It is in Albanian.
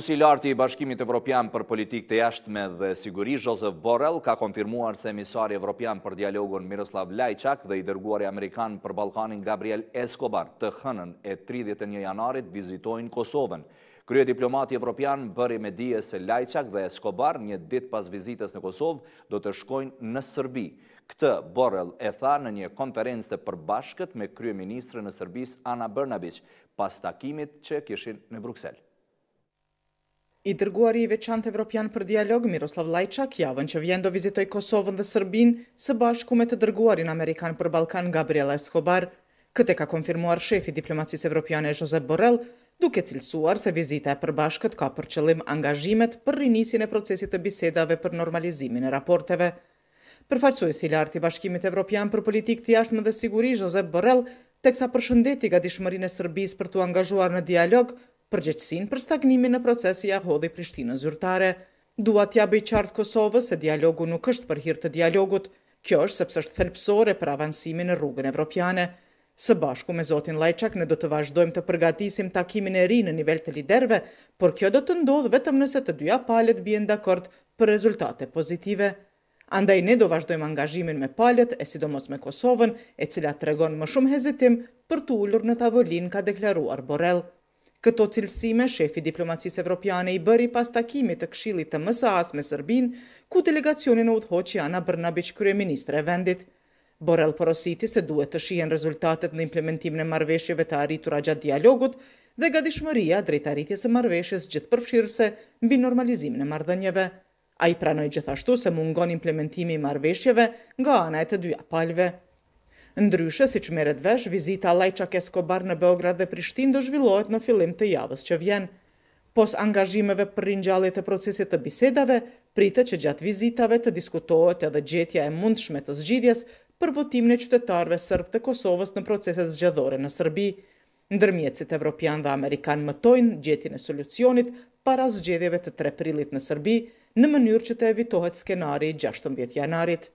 Kusi larti i bashkimit Evropian për politik të jashtme dhe siguri, Josef Borrell ka konfirmuar se emisari Evropian për dialogun Miroslav Lajçak dhe i dërguari Amerikan për Balkanin Gabriel Escobar të hënën e 31 janarit vizitojnë Kosovën. Krye diplomati Evropian bëri me dije se Lajçak dhe Escobar një dit pas vizites në Kosovë do të shkojnë në Sërbi. Këtë Borrell e tha në një konferencë të përbashkët me Krye Ministrë në Sërbis Ana Bërnabic pas takimit që kishin në Bruxelles. I dërguari i veçantë evropian për dialog Miroslav Lajçak javën që vjen do vizitoj Kosovën dhe Sërbin së bashku me të dërguarin amerikan për Ballkan Gabriel Escobar, këtë ka konfirmuar shefi i diplomacisë evropiane Josep Borrell, duke cilësuar se vizita e përbashkët ka për qëllim angazhimet për rinisjen e procesit të bisedave për normalizimin e raporteve. Përfaqësuesi i lartë i Bashkimit Evropian për Politikë të Jashtme dhe Siguri Josep Borrell, teksa përshëndeti gatishmërinë e Serbisë për të angazhuar në dialog, përgjëqësin për stagnimin në procesi a hodhi Prishtinë zyrtare. Dua tja bëj qartë Kosovës se dialogu nuk është për hirtë të dialogut, kjo është sepse është thelpsore për avansimin në rrugën evropiane. Së bashku me Zotin Lajçak në do të vazhdojmë të përgatisim takimin e ri në nivel të liderve, por kjo do të ndodhë vetëm nëse të dyja palet bjen dakord për rezultate pozitive. Andaj ne do vazhdojmë angazhimin me palet e sidomos me Kosovën, e cila të regon më shumë hezitim për të ullur në tavolin ka deklaruar Borrell. Këto cilësime, shefi diplomacisë evropiane i bëri pas takimit të kshilit të mësas me Sërbin, ku delegacionin në dhoqi Ana Brnabic, kryeministre ministre e vendit. Borel porositi se duhet të shihen rezultatet në implementim në marveshjeve të arritura gjatë dialogut dhe gadishmëria drejt arritjes e marveshjes gjithë përfshirëse mbi normalizim në mardënjeve. A i pranoj gjithashtu se mungon implementimi i marveshjeve nga Ana e dyja palve. Ndryshe, si që meret vesh, vizita Lajçak Eskobar në Beograd dhe Prishtin do zhvillohet në filim të javës që vjen. Pos angazhimeve për rinjallit e procesit të bisedave, pritë që gjatë vizitave të diskutohet edhe gjetja e mundshme të zgjidjes për votimin e qytetarve sërb të Kosovës në proceset zgjëdhore në Sërbi. Ndërmjecit Evropian dhe Amerikan mëtojnë gjetjën e solucionit para zgjedhjeve të 3 prilit në Sërbi në mënyrë që të evitohet skenari 16 janarit.